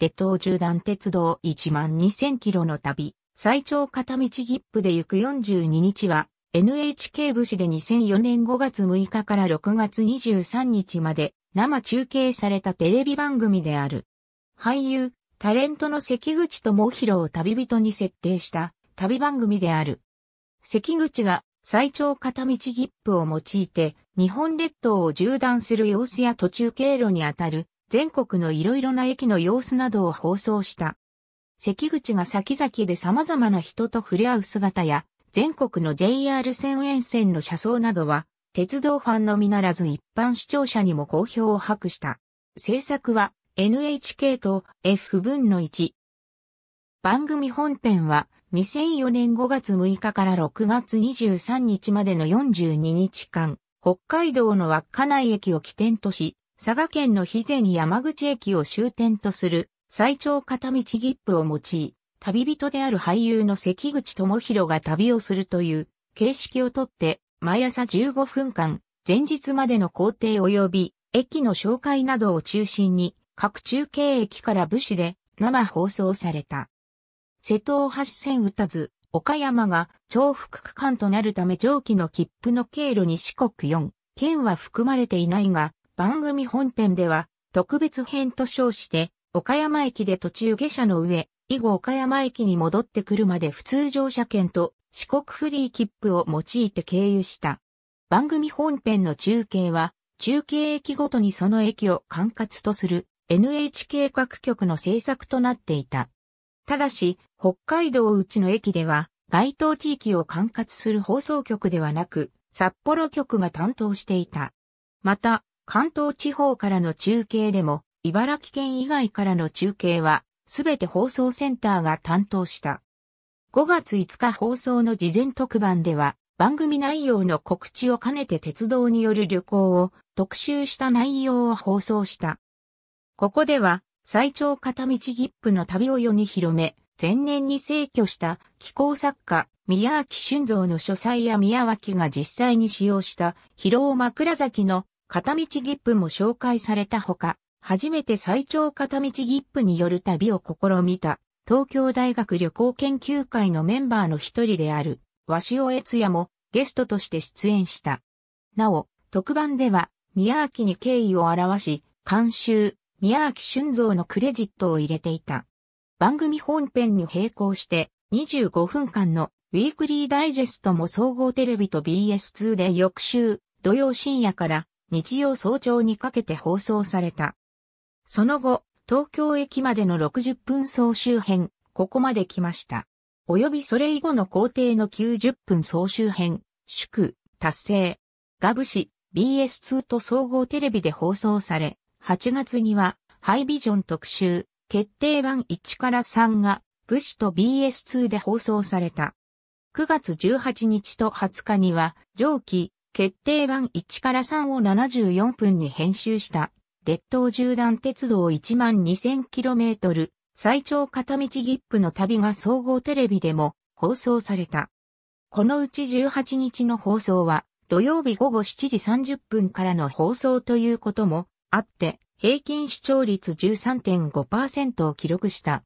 列島縦断鉄道1万2000キロの旅、最長片道切符で行く42日は、NHK 武士で2004年5月6日から6月23日まで生中継されたテレビ番組である。俳優、タレントの関口智弘を旅人に設定した旅番組である。関口が最長片道切符を用いて日本列島を縦断する様子や途中経路にあたる全国のいろいろな駅の様子などを放送した。関口が先々で様々な人と触れ合う姿や、全国の JR 線沿線の車窓などは、鉄道ファンのみならず一般視聴者にも好評を博した。制作は NHK と F 分の1。番組本編は2004年5月6日から6月23日までの42日間、北海道の稚内駅を起点とし、佐賀県の肥前山口駅を終点とする最長片道切符を用い、旅人である俳優の関口智弘が旅をするという形式をとって、毎朝15分間、前日までの行程及び駅の紹介などを中心に、各中継駅から武士で生放送された。瀬戸大橋線打たず、岡山が重複区間となるため上記の切符の経路に四国4、県は含まれていないが、番組本編では、特別編と称して、岡山駅で途中下車の上、以後岡山駅に戻ってくるまで普通乗車券と四国フリー切符を用いて経由した。番組本編の中継は、中継駅ごとにその駅を管轄とする NHK 各局の制作となっていた。ただし、北海道内の駅では、該当地域を管轄する放送局ではなく、札幌局が担当していた。また、関東地方からの中継でも、茨城県以外からの中継は、すべて放送センターが担当した。5月5日放送の事前特番では、番組内容の告知を兼ねて鉄道による旅行を特集した内容を放送した。ここでは、最長片道切符の旅を世に広め、前年に逝去した気候作家、宮脇俊造の書斎や宮脇が実際に使用した広尾枕崎の片道切符も紹介されたほか、初めて最長片道切符による旅を試みた、東京大学旅行研究会のメンバーの一人である、鷲尾悦也もゲストとして出演した。なお、特番では、宮脇に敬意を表し、監修、宮脇俊造のクレジットを入れていた。番組本編に並行して、25分間のウィークリーダイジェストも総合テレビと BS2 で翌週、土曜深夜から日曜早朝にかけて放送された。その後、東京駅までの60分総集編、ここまで来ました。およびそれ以後の工程の90分総集編、祝、達成。ガブ市、BS2 と総合テレビで放送され、8月には、ハイビジョン特集、決定版1から3が、武士と BS2 で放送された。9月18日と20日には、上記、決定版1から3を74分に編集した、列島縦断鉄道 12000km、最長片道ギップの旅が総合テレビでも放送された。このうち18日の放送は、土曜日午後7時30分からの放送ということもあって、平均視聴率13.5%を記録した。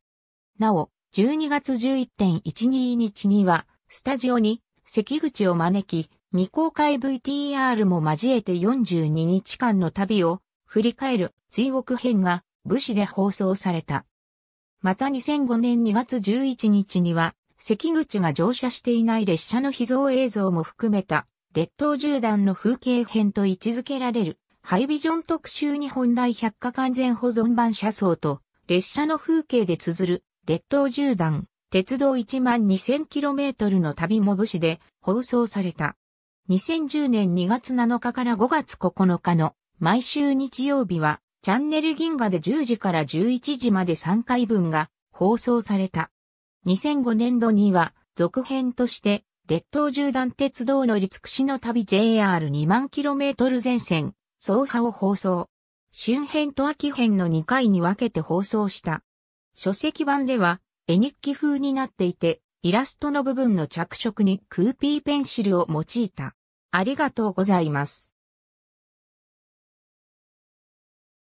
なお、12月11.12日には、スタジオに関口を招き、未公開 VTR も交えて42日間の旅を振り返る追憶編が武士で放送された。また2005年2月11日には関口が乗車していない列車の秘蔵映像も含めた列島縦断の風景編と位置づけられるハイビジョン特集日本大百科完全保存版車窓と列車の風景で綴る列島縦断鉄道1万 2000km の旅も武士で放送された。2010年2月7日から5月9日の毎週日曜日は、チャンネル銀河で10時から11時まで3回分が放送された。2005年度には、続編として、列島縦断鉄道のりつくしの旅 JR2 万 km 前線、総破を放送。春編と秋編の2回に分けて放送した。書籍版では、絵日記風になっていて、イラストの部分の着色にクーピーペンシルを用いた。ありがとうございます。